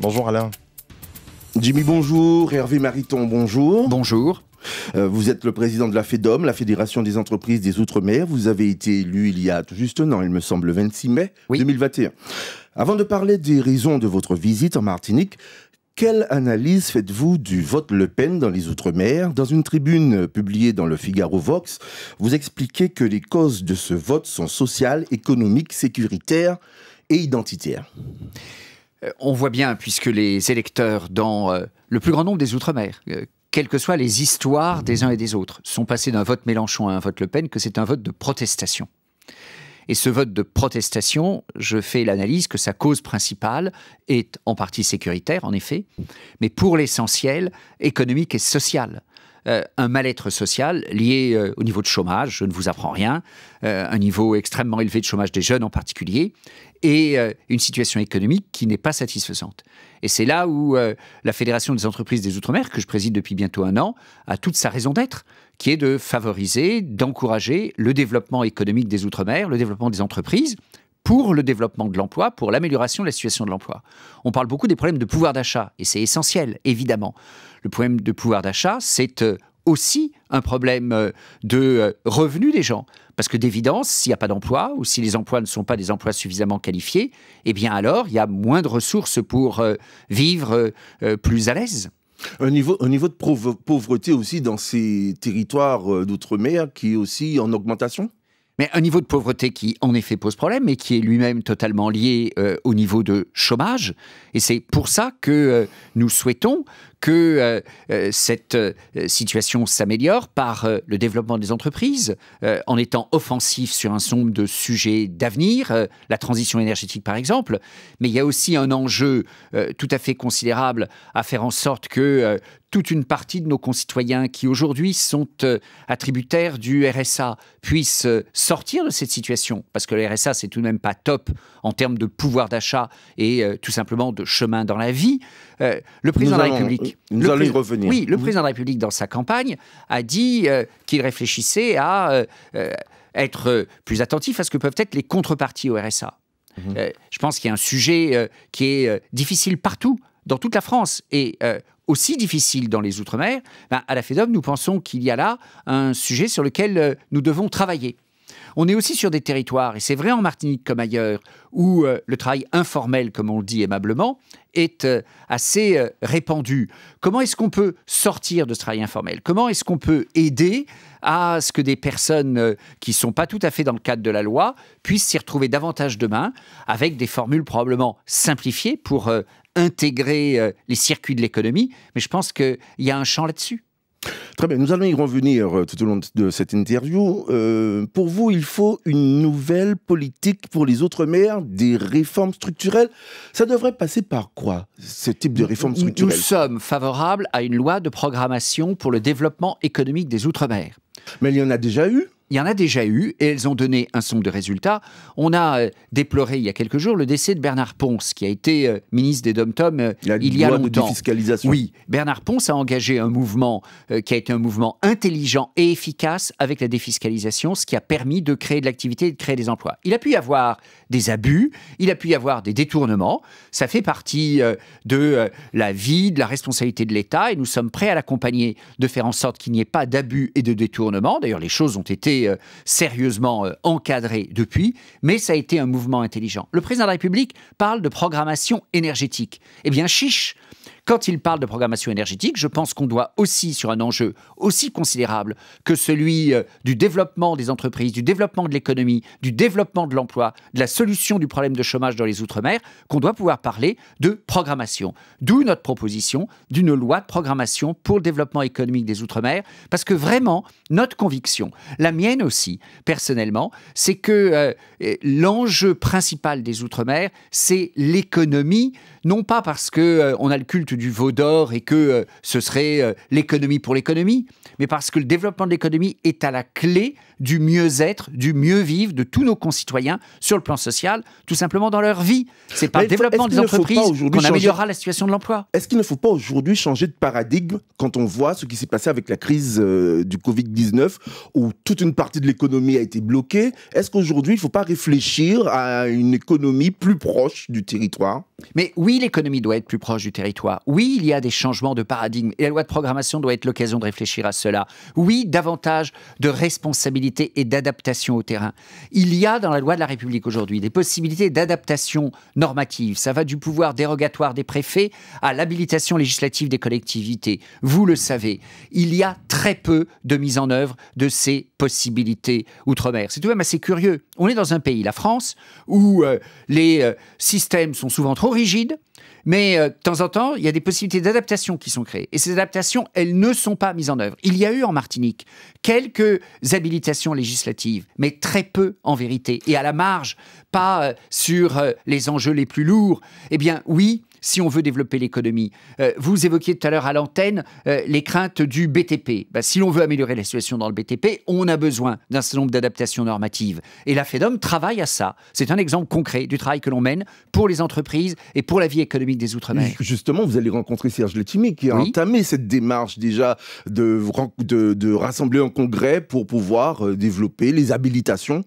Bonjour Alain. Jimmy, bonjour. Hervé Mariton, bonjour. Bonjour. Euh, vous êtes le président de la FEDOM, la Fédération des entreprises des Outre-mer. Vous avez été élu il y a tout juste il me semble, le 26 mai 2021. Avant de parler des raisons de votre visite en Martinique, quelle analyse faites-vous du vote Le Pen dans les Outre-mer Dans une tribune publiée dans le Figaro Vox, vous expliquez que les causes de ce vote sont sociales, économiques, sécuritaires identitaire. Euh, on voit bien, puisque les électeurs dans euh, le plus grand nombre des Outre-mer, euh, quelles que soient les histoires des uns et des autres, sont passés d'un vote Mélenchon à un vote Le Pen, que c'est un vote de protestation. Et ce vote de protestation, je fais l'analyse que sa cause principale est en partie sécuritaire, en effet, mais pour l'essentiel économique et sociale. Euh, un mal-être social lié euh, au niveau de chômage, je ne vous apprends rien, euh, un niveau extrêmement élevé de chômage des jeunes en particulier, et une situation économique qui n'est pas satisfaisante. Et c'est là où la Fédération des entreprises des Outre-mer, que je préside depuis bientôt un an, a toute sa raison d'être, qui est de favoriser, d'encourager le développement économique des Outre-mer, le développement des entreprises, pour le développement de l'emploi, pour l'amélioration de la situation de l'emploi. On parle beaucoup des problèmes de pouvoir d'achat, et c'est essentiel, évidemment. Le problème de pouvoir d'achat, c'est euh, aussi un problème euh, de euh, revenus des gens. Parce que d'évidence, s'il n'y a pas d'emploi, ou si les emplois ne sont pas des emplois suffisamment qualifiés, eh bien alors, il y a moins de ressources pour vivre plus à l'aise. Un niveau, un niveau de pauvreté aussi dans ces territoires d'outre-mer qui est aussi en augmentation mais un niveau de pauvreté qui, en effet, pose problème et qui est lui-même totalement lié euh, au niveau de chômage. Et c'est pour ça que euh, nous souhaitons que euh, euh, cette euh, situation s'améliore par le développement des entreprises, en étant offensif sur un nombre de sujets d'avenir, la transition énergétique par exemple, mais il y a aussi un enjeu tout à fait considérable à faire en sorte que toute une partie de nos concitoyens qui aujourd'hui sont attributaires du RSA puissent sortir de cette situation, parce que le RSA, c'est tout de même pas top en termes de pouvoir d'achat et tout simplement de chemin dans la vie. le président de la République. Nous allons Oui, le président de la République, dans sa campagne, a dit euh, qu'il réfléchissait à euh, euh, être plus attentif à ce que peuvent être les contreparties au RSA. Mhm. je pense qu'il y a un sujet qui est difficile partout, dans toute la France. Et aussi difficile dans les Outre-mer, ben, à la FEDOM, nous pensons qu'il y a là un sujet sur lequel nous devons travailler. On est aussi sur des territoires, et c'est vrai en Martinique comme ailleurs, où euh, le travail informel, comme on le dit aimablement, est euh, assez euh, répandu. Comment est-ce qu'on peut sortir de ce travail informel Comment est-ce qu'on peut aider à ce que des personnes qui ne sont pas tout à fait dans le cadre de la loi puissent s'y retrouver davantage demain, avec des formules probablement simplifiées pour intégrer les circuits de l'économie Mais je pense qu'il y a un champ là-dessus. Très bien, nous allons y revenir euh, tout au long de cette interview. Euh, pour vous, il faut une nouvelle politique pour les Outre-mer, des réformes structurelles. Ça devrait passer par quoi, ce type de réformes structurelles Nous sommes favorables à une loi de programmation pour le développement économique des Outre-mer. Mais il y en a déjà eu il y en a déjà eu et elles ont donné un son de résultats. On a euh, déploré il y a quelques jours le décès de Bernard Ponce, qui a été euh, ministre des Dom-Tom euh, il, y a longtemps. De oui, Bernard Ponce a engagé un mouvement qui a été un mouvement intelligent et efficace avec la défiscalisation, ce qui a permis de créer de l'activité et de créer des emplois. Il a pu y avoir des abus, il a pu y avoir des détournements. Ça fait partie de la vie, de la responsabilité de l'État et nous sommes prêts à l'accompagner, de faire en sorte qu'il n'y ait pas d'abus et de détournements. D'ailleurs, les choses ont été euh, sérieusement euh, encadré depuis, mais ça a été un mouvement intelligent. Le président de la République parle de programmation énergétique. Eh bien, chiche quand il parle de programmation énergétique, je pense qu'on doit aussi, sur un enjeu aussi considérable que celui euh, du développement des entreprises, du développement de l'économie, du développement de l'emploi, de la solution du problème de chômage dans les Outre-mer, qu'on doit pouvoir parler de programmation. D'où notre proposition d'une loi de programmation pour le développement économique des Outre-mer, parce que vraiment, notre conviction, la mienne aussi, personnellement, c'est que euh, l'enjeu principal des Outre-mer, c'est l'économie, non pas parce qu'on euh, a le culte du veau d'or et que euh, ce serait euh, l'économie pour l'économie, mais parce que le développement de l'économie est à la clé du mieux-être, du mieux-vivre de tous nos concitoyens sur le plan social, tout simplement dans leur vie. C'est par le développement des entreprises qu'on améliorera la situation de l'emploi. Est-ce qu'il ne faut pas aujourd'hui changer de paradigme quand on voit ce qui s'est passé avec la crise euh, du Covid-19 où toute une partie de l'économie a été bloquée Est-ce qu'aujourd'hui, il ne faut pas réfléchir à une économie plus proche du territoire Mais oui, l'économie doit être plus proche du territoire. Oui, il y a des changements de paradigme et la loi de programmation doit être l'occasion de réfléchir à cela. Oui, davantage de responsabilité et d'adaptation au terrain. Il y a dans la loi de la République aujourd'hui des possibilités d'adaptation normative. Ça va du pouvoir dérogatoire des préfets à l'habilitation législative des collectivités. Vous le savez, il y a très peu de mise en œuvre de ces possibilités outre-mer. C'est tout de même assez curieux. On est dans un pays, la France, où euh, les euh, systèmes sont souvent trop rigides mais euh, de temps en temps, il y a des possibilités d'adaptation qui sont créées. Et ces adaptations, elles ne sont pas mises en œuvre. Il y a eu en Martinique quelques habilitations législatives, mais très peu en vérité. Et à la marge, pas euh, sur euh, les enjeux les plus lourds. Eh bien, oui, si on veut développer l'économie. Euh, vous évoquiez tout à l'heure à l'antenne euh, les craintes du BTP. Bah, si l'on veut améliorer la situation dans le BTP, on a besoin d'un certain nombre d'adaptations normatives. Et la FEDOM travaille à ça. C'est un exemple concret du travail que l'on mène pour les entreprises et pour la vie économique des Outre-mer. Justement, vous allez rencontrer Serge Letimi qui a entamé cette démarche déjà de, de rassembler un congrès pour pouvoir euh, développer les habilitations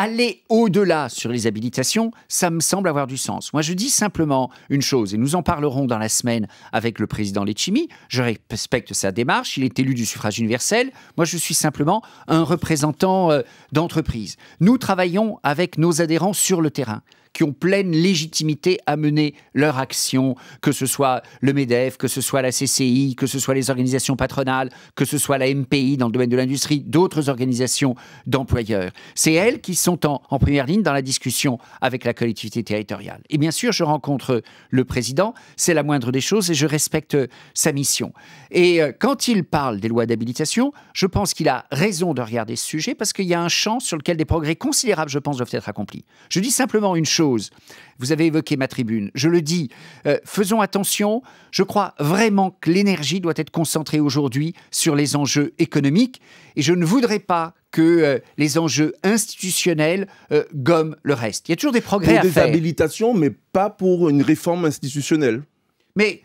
aller au-delà sur les habilitations, ça me semble avoir du sens. Moi, je dis simplement une chose, et nous en parlerons dans la semaine avec le président Letchimi. Je respecte sa démarche, il est élu du suffrage universel. Moi, je suis simplement un représentant euh, d'entreprise. Nous travaillons avec nos adhérents sur le terrain qui ont pleine légitimité à mener leur action, que ce soit le MEDEF, que ce soit la CCI, que ce soit les organisations patronales, que ce soit la MPI dans le domaine de l'industrie, d'autres organisations d'employeurs. C'est elles qui sont en, en première ligne dans la discussion avec la collectivité territoriale. Et bien sûr, je rencontre le président, c'est la moindre des choses et je respecte euh, sa mission. Et euh, quand il parle des lois d'habilitation, je pense qu'il a raison de regarder ce sujet parce qu'il y a un champ sur lequel des progrès considérables, je pense, doivent être accomplis. Je dis simplement une chose vous avez évoqué ma tribune. Je le dis, euh, faisons attention. Je crois vraiment que l'énergie doit être concentrée aujourd'hui sur les enjeux économiques. Et je ne voudrais pas que euh, les enjeux institutionnels euh, gomment le reste. Il y a toujours des progrès à des faire. Des habilitations, mais pas pour une réforme institutionnelle. Mais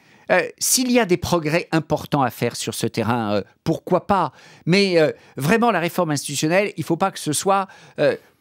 s'il y a des progrès importants à faire sur ce terrain, pourquoi pas Mais vraiment, la réforme institutionnelle, il ne faut pas que ce soit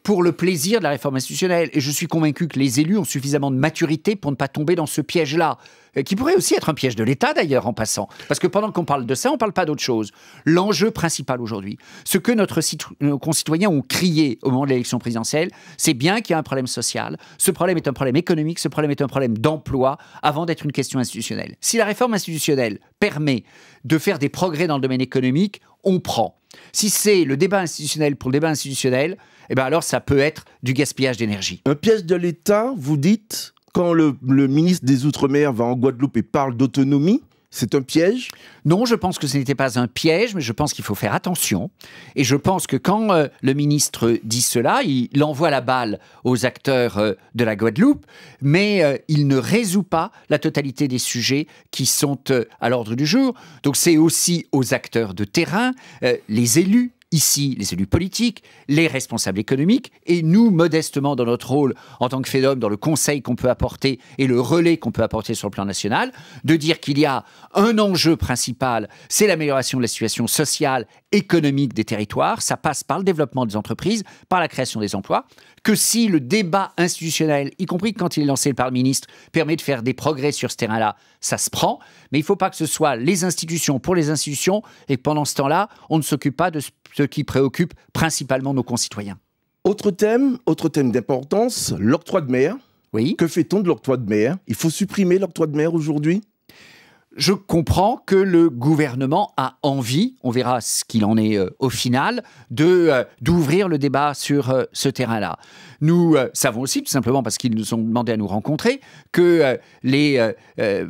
pour le plaisir de la réforme institutionnelle. Et je suis convaincu que les élus ont suffisamment de maturité pour ne pas tomber dans ce piège-là, euh, qui pourrait aussi être un piège de l'État d'ailleurs en passant. Parce que pendant qu'on parle de ça, on ne parle pas d'autre chose. L'enjeu principal aujourd'hui, ce que notre nos concitoyens ont crié au moment de l'élection présidentielle, c'est bien qu'il y a un problème social. Ce problème est un problème économique, ce problème est un problème d'emploi, avant d'être une question institutionnelle. Si la réforme institutionnelle permet de faire des progrès dans le domaine économique, on prend. Si c'est le débat institutionnel pour le débat institutionnel, eh ben alors ça peut être du gaspillage d'énergie. Un piège de l'État, vous dites, quand le ministre des Outre-mer va en Guadeloupe et parle d'autonomie, c'est un piège Non, je pense que ce n'était pas un piège, mais je pense qu'il faut faire attention. Et je pense que quand euh, le ministre dit cela, il envoie la balle aux acteurs euh, de la Guadeloupe, mais euh, il ne résout pas la totalité des sujets qui sont à l'ordre du jour. Donc c'est aussi aux acteurs de terrain, les élus ici les élus politiques, les responsables économiques, et nous, modestement, dans notre rôle en tant que FEDOM, dans le conseil qu'on peut apporter et le relais qu'on peut apporter sur le plan national, de dire qu'il y a un enjeu principal, c'est l'amélioration de la situation sociale, économique des territoires, ça passe par le développement des entreprises, par la création des emplois, que si le débat institutionnel, y compris quand il est lancé par le ministre, permet de faire des progrès sur ce terrain-là, ça se prend, mais il ne faut pas que ce soit les institutions pour les institutions, et pendant ce temps-là, on ne s'occupe pas de ce qui préoccupe principalement nos concitoyens. Autre thème, autre thème d'importance, l'octroi de mer. Oui. Que fait-on de l'octroi de mer Il faut supprimer l'octroi de mer aujourd'hui je comprends que le gouvernement a envie, on verra ce qu'il en est euh, au final, de euh, d'ouvrir le débat sur euh, ce terrain-là. Nous savons aussi, tout simplement parce qu'ils nous ont demandé à nous rencontrer, que les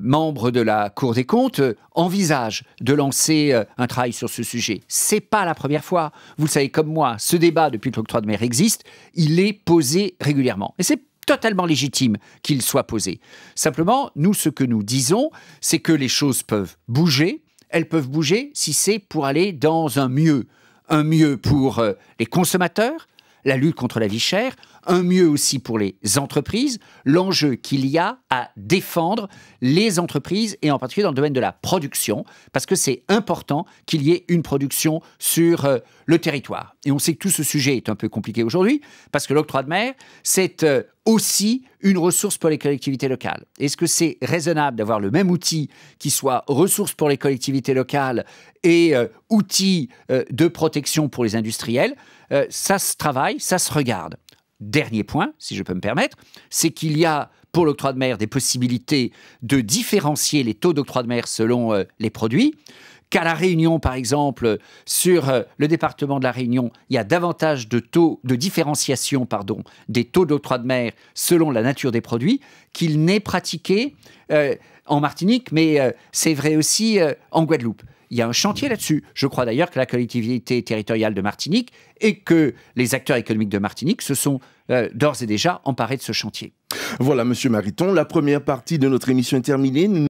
membres de la Cour des comptes envisagent de lancer un travail sur ce sujet. C'est pas la première fois. Vous le savez comme moi, ce débat depuis que l'octroi de mer existe, il est posé régulièrement. Et c'est totalement légitime qu'il soit posé. Simplement, nous, ce que nous disons, c'est que les choses peuvent bouger. Elles peuvent bouger si c'est pour aller dans un mieux. Un mieux pour euh, les consommateurs, la lutte contre la vie chère, un mieux aussi pour les entreprises, l'enjeu qu'il y a à défendre les entreprises et en particulier dans le domaine de la production, parce que c'est important qu'il y ait une production sur euh, le territoire. Et on sait que tout ce sujet est un peu compliqué aujourd'hui, parce que l'octroi de mer, c'est euh, aussi une ressource pour les collectivités locales. Est-ce que c'est raisonnable d'avoir le même outil qui soit ressource pour les collectivités locales et euh, outil de protection pour les industriels Ça se travaille, ça se regarde dernier point, si je peux me permettre, c'est qu'il y a pour l'octroi de mer des possibilités de différencier les taux d'octroi de mer selon euh, les produits. Qu'à la Réunion, par exemple, sur euh, le département de la Réunion, il y a davantage de taux de différenciation, pardon, des taux d'octroi de mer selon la nature des produits qu'il n'est pratiqué euh, en Martinique, mais c'est vrai aussi en Guadeloupe. Il y a un chantier là-dessus. Je crois d'ailleurs que la collectivité territoriale de Martinique et que les acteurs économiques de Martinique se sont euh, d'ores et déjà emparés de ce chantier. Voilà, Monsieur Mariton, la première partie de notre émission est terminée.